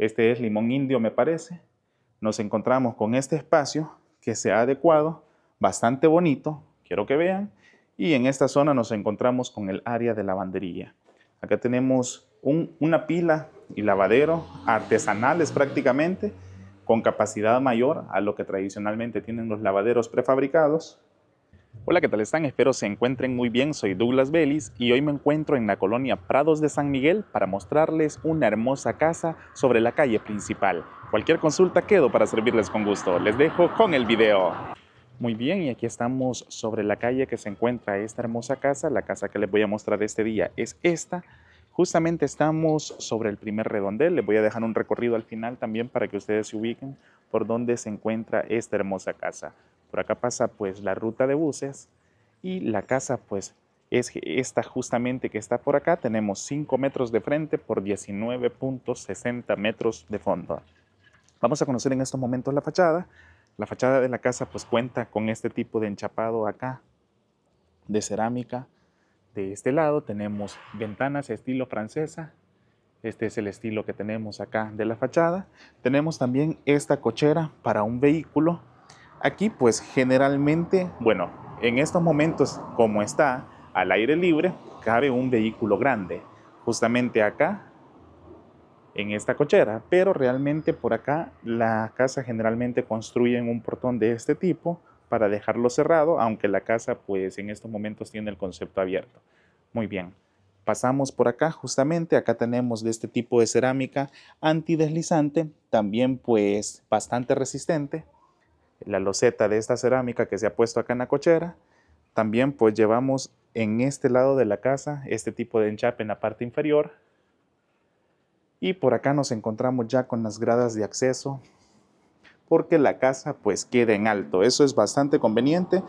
Este es limón indio, me parece. Nos encontramos con este espacio que se ha adecuado, bastante bonito, quiero que vean. Y en esta zona nos encontramos con el área de lavandería. Acá tenemos una pila y lavadero artesanales prácticamente, con capacidad mayor a lo que tradicionalmente tienen los lavaderos prefabricados. Hola, ¿qué tal están? Espero se encuentren muy bien. Soy Douglas Vélez y hoy me encuentro en la colonia Prados de San Miguel para mostrarles una hermosa casa sobre la calle principal. Cualquier consulta quedo para servirles con gusto. Les dejo con el video. Muy bien, y aquí estamos sobre la calle que se encuentra esta hermosa casa. La casa que les voy a mostrar este día es esta. Justamente estamos sobre el primer redondel. Les voy a dejar un recorrido al final también para que ustedes se ubiquen por dónde se encuentra esta hermosa casa. Por acá pasa pues la ruta de buses y la casa pues es esta justamente que está por acá. Tenemos 5 metros de frente por 19.60 metros de fondo. Vamos a conocer en estos momentos la fachada. La fachada de la casa pues cuenta con este tipo de enchapado acá de cerámica. De este lado tenemos ventanas estilo francesa. Este es el estilo que tenemos acá de la fachada. Tenemos también esta cochera para un vehículo Aquí pues generalmente, bueno, en estos momentos como está al aire libre, cabe un vehículo grande, justamente acá en esta cochera, pero realmente por acá la casa generalmente construye un portón de este tipo para dejarlo cerrado, aunque la casa pues en estos momentos tiene el concepto abierto. Muy bien, pasamos por acá justamente, acá tenemos de este tipo de cerámica antideslizante, también pues bastante resistente, la loseta de esta cerámica que se ha puesto acá en la cochera. También pues llevamos en este lado de la casa este tipo de enchape en la parte inferior. Y por acá nos encontramos ya con las gradas de acceso porque la casa pues queda en alto. Eso es bastante conveniente.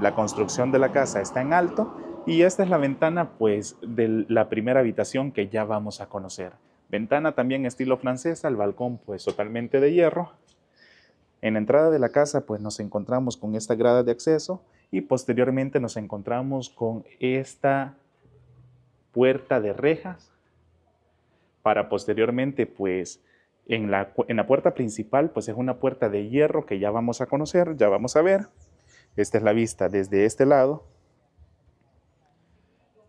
La construcción de la casa está en alto y esta es la ventana pues de la primera habitación que ya vamos a conocer. Ventana también estilo francesa, el balcón pues totalmente de hierro en la entrada de la casa pues nos encontramos con esta grada de acceso y posteriormente nos encontramos con esta puerta de rejas para posteriormente pues en la, en la puerta principal pues es una puerta de hierro que ya vamos a conocer, ya vamos a ver. Esta es la vista desde este lado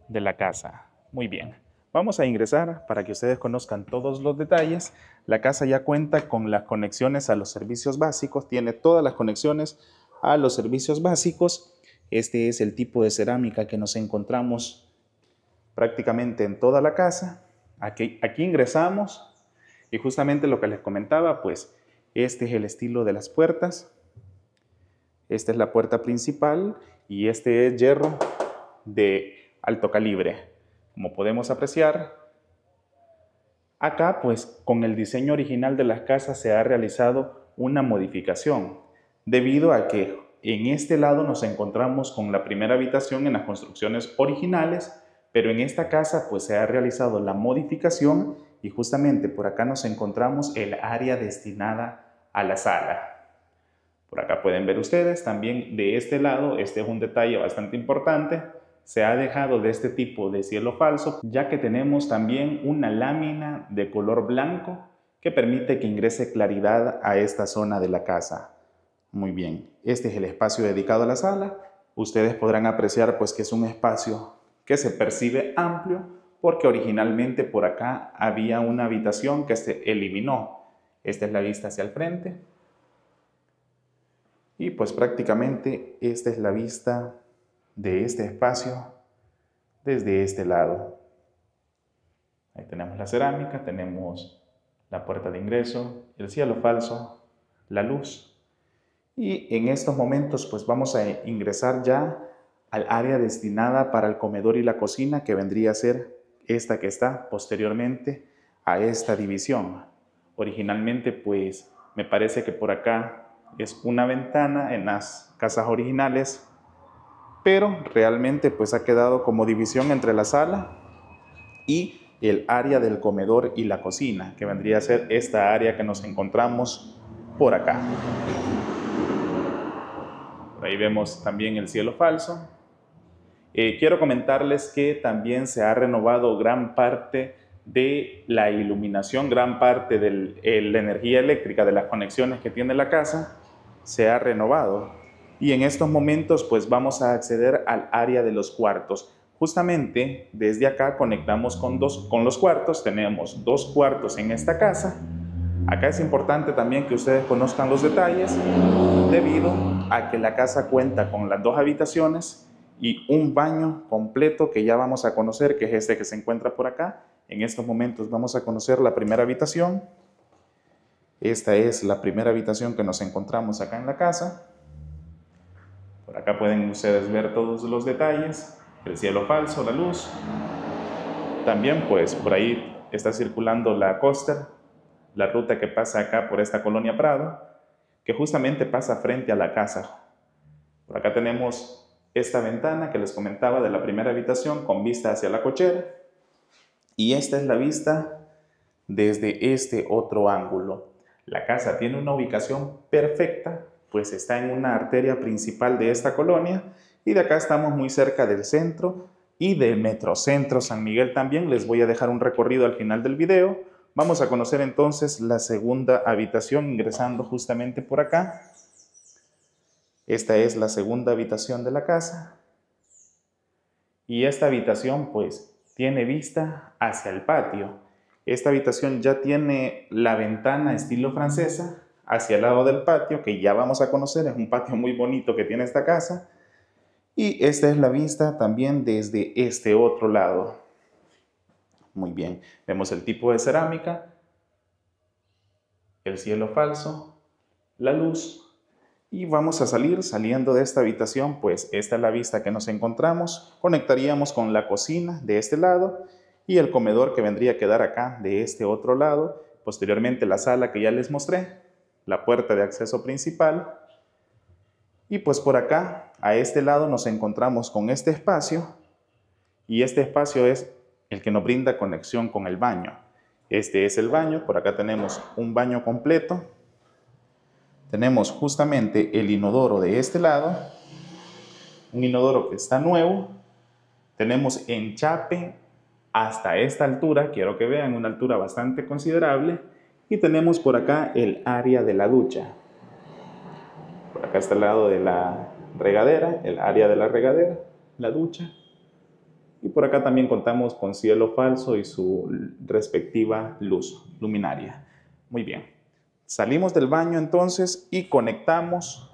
de la casa. Muy bien. Vamos a ingresar para que ustedes conozcan todos los detalles. La casa ya cuenta con las conexiones a los servicios básicos, tiene todas las conexiones a los servicios básicos. Este es el tipo de cerámica que nos encontramos prácticamente en toda la casa. Aquí, aquí ingresamos y justamente lo que les comentaba, pues este es el estilo de las puertas. Esta es la puerta principal y este es hierro de alto calibre. Como podemos apreciar, acá pues con el diseño original de las casas se ha realizado una modificación, debido a que en este lado nos encontramos con la primera habitación en las construcciones originales, pero en esta casa pues se ha realizado la modificación y justamente por acá nos encontramos el área destinada a la sala. Por acá pueden ver ustedes también de este lado, este es un detalle bastante importante, se ha dejado de este tipo de cielo falso, ya que tenemos también una lámina de color blanco que permite que ingrese claridad a esta zona de la casa. Muy bien, este es el espacio dedicado a la sala. Ustedes podrán apreciar pues que es un espacio que se percibe amplio porque originalmente por acá había una habitación que se eliminó. Esta es la vista hacia el frente. Y pues prácticamente esta es la vista de este espacio desde este lado. Ahí tenemos la cerámica, tenemos la puerta de ingreso, el cielo falso, la luz. Y en estos momentos pues vamos a ingresar ya al área destinada para el comedor y la cocina que vendría a ser esta que está posteriormente a esta división. Originalmente pues me parece que por acá es una ventana en las casas originales pero realmente pues ha quedado como división entre la sala y el área del comedor y la cocina, que vendría a ser esta área que nos encontramos por acá. Ahí vemos también el cielo falso. Eh, quiero comentarles que también se ha renovado gran parte de la iluminación, gran parte de la energía eléctrica, de las conexiones que tiene la casa, se ha renovado y en estos momentos pues vamos a acceder al área de los cuartos. Justamente desde acá conectamos con, dos, con los cuartos, tenemos dos cuartos en esta casa. Acá es importante también que ustedes conozcan los detalles debido a que la casa cuenta con las dos habitaciones y un baño completo que ya vamos a conocer, que es este que se encuentra por acá. En estos momentos vamos a conocer la primera habitación. Esta es la primera habitación que nos encontramos acá en la casa. Por acá pueden ustedes ver todos los detalles, el cielo falso, la luz. También pues por ahí está circulando la costa, la ruta que pasa acá por esta colonia Prado, que justamente pasa frente a la casa. Por acá tenemos esta ventana que les comentaba de la primera habitación con vista hacia la cochera. Y esta es la vista desde este otro ángulo. La casa tiene una ubicación perfecta pues está en una arteria principal de esta colonia y de acá estamos muy cerca del centro y del Metrocentro San Miguel también. Les voy a dejar un recorrido al final del video. Vamos a conocer entonces la segunda habitación ingresando justamente por acá. Esta es la segunda habitación de la casa. Y esta habitación pues tiene vista hacia el patio. Esta habitación ya tiene la ventana estilo francesa hacia el lado del patio, que ya vamos a conocer, es un patio muy bonito que tiene esta casa. Y esta es la vista también desde este otro lado. Muy bien, vemos el tipo de cerámica, el cielo falso, la luz. Y vamos a salir, saliendo de esta habitación, pues esta es la vista que nos encontramos. Conectaríamos con la cocina de este lado y el comedor que vendría a quedar acá de este otro lado. Posteriormente la sala que ya les mostré la puerta de acceso principal. Y pues por acá, a este lado, nos encontramos con este espacio. Y este espacio es el que nos brinda conexión con el baño. Este es el baño. Por acá tenemos un baño completo. Tenemos justamente el inodoro de este lado. Un inodoro que está nuevo. Tenemos enchape hasta esta altura. Quiero que vean una altura bastante considerable y tenemos por acá el área de la ducha. Por acá está el lado de la regadera, el área de la regadera, la ducha. Y por acá también contamos con cielo falso y su respectiva luz, luminaria. Muy bien. Salimos del baño entonces y conectamos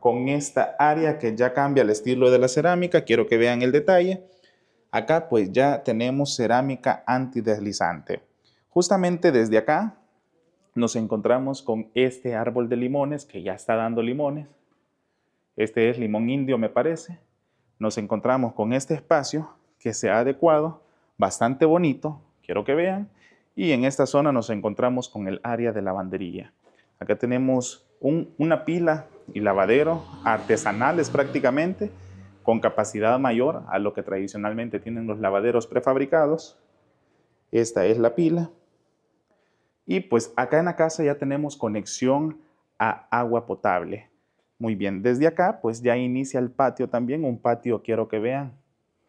con esta área que ya cambia el estilo de la cerámica. Quiero que vean el detalle. Acá pues ya tenemos cerámica antideslizante. Justamente desde acá nos encontramos con este árbol de limones que ya está dando limones. Este es limón indio, me parece. Nos encontramos con este espacio que se ha adecuado, bastante bonito, quiero que vean. Y en esta zona nos encontramos con el área de lavandería. Acá tenemos una pila y lavadero artesanales prácticamente, con capacidad mayor a lo que tradicionalmente tienen los lavaderos prefabricados. Esta es la pila y pues acá en la casa ya tenemos conexión a agua potable. Muy bien, desde acá pues ya inicia el patio también, un patio quiero que vean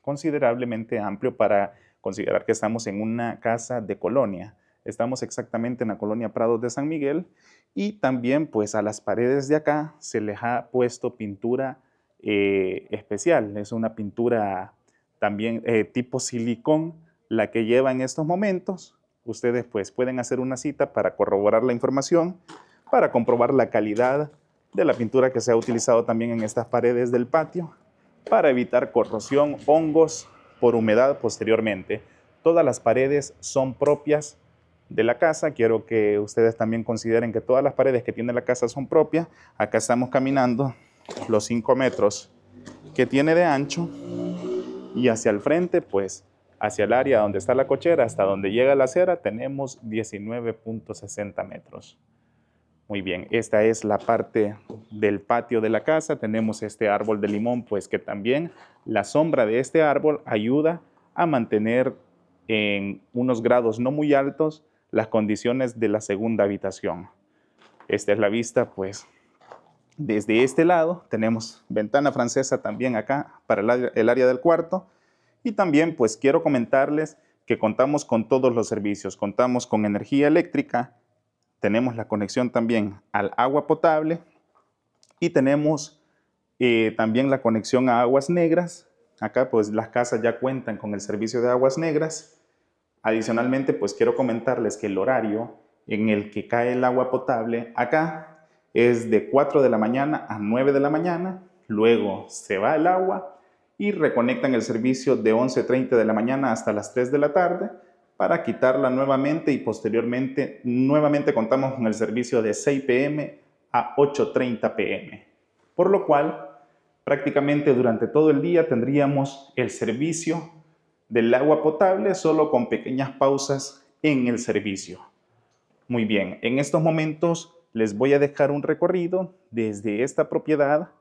considerablemente amplio para considerar que estamos en una casa de colonia. Estamos exactamente en la colonia Prado de San Miguel y también pues a las paredes de acá se les ha puesto pintura eh, especial. Es una pintura también eh, tipo silicón la que lleva en estos momentos ustedes pues pueden hacer una cita para corroborar la información, para comprobar la calidad de la pintura que se ha utilizado también en estas paredes del patio, para evitar corrosión, hongos por humedad posteriormente. Todas las paredes son propias de la casa. Quiero que ustedes también consideren que todas las paredes que tiene la casa son propias. Acá estamos caminando los 5 metros que tiene de ancho y hacia el frente pues hacia el área donde está la cochera hasta donde llega la acera tenemos 19.60 metros. Muy bien, esta es la parte del patio de la casa. Tenemos este árbol de limón, pues que también la sombra de este árbol ayuda a mantener en unos grados no muy altos las condiciones de la segunda habitación. Esta es la vista, pues, desde este lado. Tenemos ventana francesa también acá para el área del cuarto y también pues quiero comentarles que contamos con todos los servicios, contamos con energía eléctrica, tenemos la conexión también al agua potable y tenemos eh, también la conexión a aguas negras. Acá pues las casas ya cuentan con el servicio de aguas negras. Adicionalmente pues quiero comentarles que el horario en el que cae el agua potable acá es de 4 de la mañana a 9 de la mañana, luego se va el agua y reconectan el servicio de 11.30 de la mañana hasta las 3 de la tarde para quitarla nuevamente y posteriormente nuevamente contamos con el servicio de 6 pm a 8.30 pm. Por lo cual, prácticamente durante todo el día tendríamos el servicio del agua potable solo con pequeñas pausas en el servicio. Muy bien, en estos momentos les voy a dejar un recorrido desde esta propiedad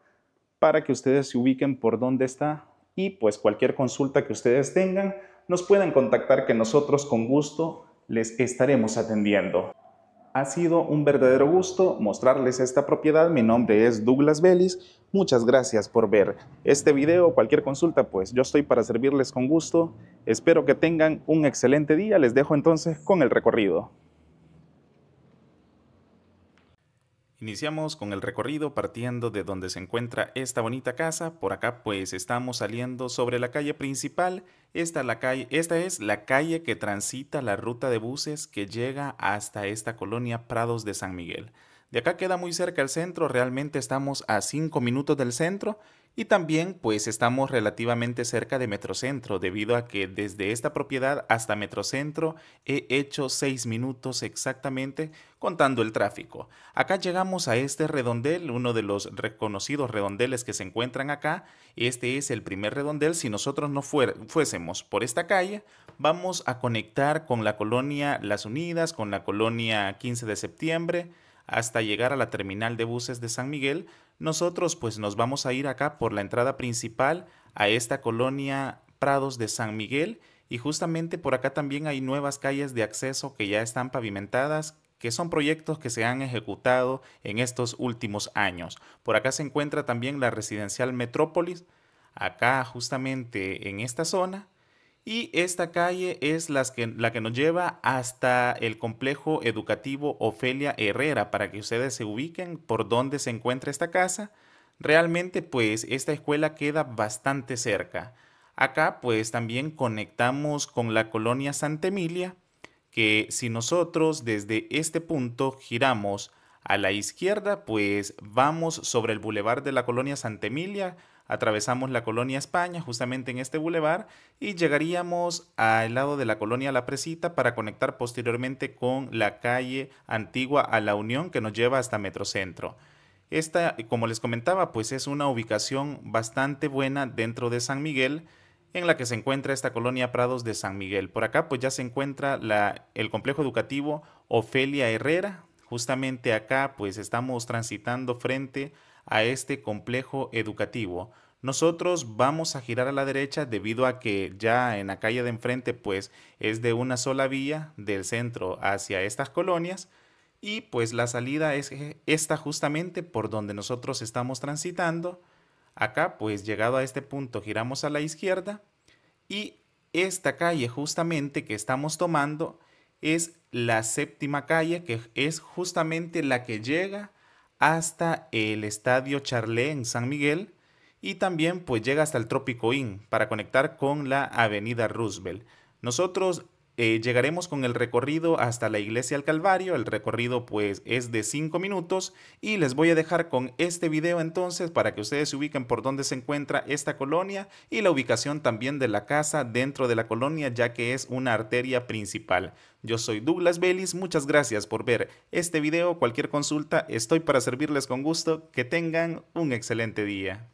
para que ustedes se ubiquen por dónde está y pues cualquier consulta que ustedes tengan, nos pueden contactar que nosotros con gusto les estaremos atendiendo. Ha sido un verdadero gusto mostrarles esta propiedad. Mi nombre es Douglas Vélez. Muchas gracias por ver este video. Cualquier consulta, pues yo estoy para servirles con gusto. Espero que tengan un excelente día. Les dejo entonces con el recorrido. Iniciamos con el recorrido partiendo de donde se encuentra esta bonita casa. Por acá pues estamos saliendo sobre la calle principal. Esta, la calle, esta es la calle que transita la ruta de buses que llega hasta esta colonia Prados de San Miguel. De acá queda muy cerca el centro, realmente estamos a 5 minutos del centro y también pues estamos relativamente cerca de Metrocentro, debido a que desde esta propiedad hasta Metrocentro he hecho 6 minutos exactamente contando el tráfico. Acá llegamos a este redondel, uno de los reconocidos redondeles que se encuentran acá. Este es el primer redondel. Si nosotros no fuésemos por esta calle, vamos a conectar con la colonia Las Unidas, con la colonia 15 de septiembre, hasta llegar a la terminal de buses de San Miguel, nosotros pues nos vamos a ir acá por la entrada principal a esta colonia Prados de San Miguel y justamente por acá también hay nuevas calles de acceso que ya están pavimentadas que son proyectos que se han ejecutado en estos últimos años. Por acá se encuentra también la residencial Metrópolis, acá justamente en esta zona, y esta calle es la que nos lleva hasta el complejo educativo Ofelia Herrera, para que ustedes se ubiquen por dónde se encuentra esta casa. Realmente pues esta escuela queda bastante cerca. Acá pues también conectamos con la colonia Santa Emilia, que si nosotros desde este punto giramos a la izquierda, pues vamos sobre el bulevar de la colonia Santa Emilia, atravesamos la colonia España, justamente en este bulevar, y llegaríamos al lado de la colonia La Presita para conectar posteriormente con la calle antigua a La Unión que nos lleva hasta Metrocentro. Esta, como les comentaba, pues es una ubicación bastante buena dentro de San Miguel, en la que se encuentra esta colonia Prados de San Miguel. Por acá pues ya se encuentra la, el complejo educativo Ofelia Herrera. Justamente acá pues estamos transitando frente a a este complejo educativo, nosotros vamos a girar a la derecha debido a que ya en la calle de enfrente pues es de una sola vía del centro hacia estas colonias y pues la salida es esta justamente por donde nosotros estamos transitando. Acá pues llegado a este punto giramos a la izquierda y esta calle justamente que estamos tomando es la séptima calle que es justamente la que llega hasta el Estadio Charlé en San Miguel y también pues llega hasta el Trópico Inn para conectar con la Avenida Roosevelt. Nosotros eh, llegaremos con el recorrido hasta la iglesia del Calvario, el recorrido pues es de 5 minutos y les voy a dejar con este video entonces para que ustedes se ubiquen por dónde se encuentra esta colonia y la ubicación también de la casa dentro de la colonia ya que es una arteria principal. Yo soy Douglas Vélez, muchas gracias por ver este video, cualquier consulta estoy para servirles con gusto, que tengan un excelente día.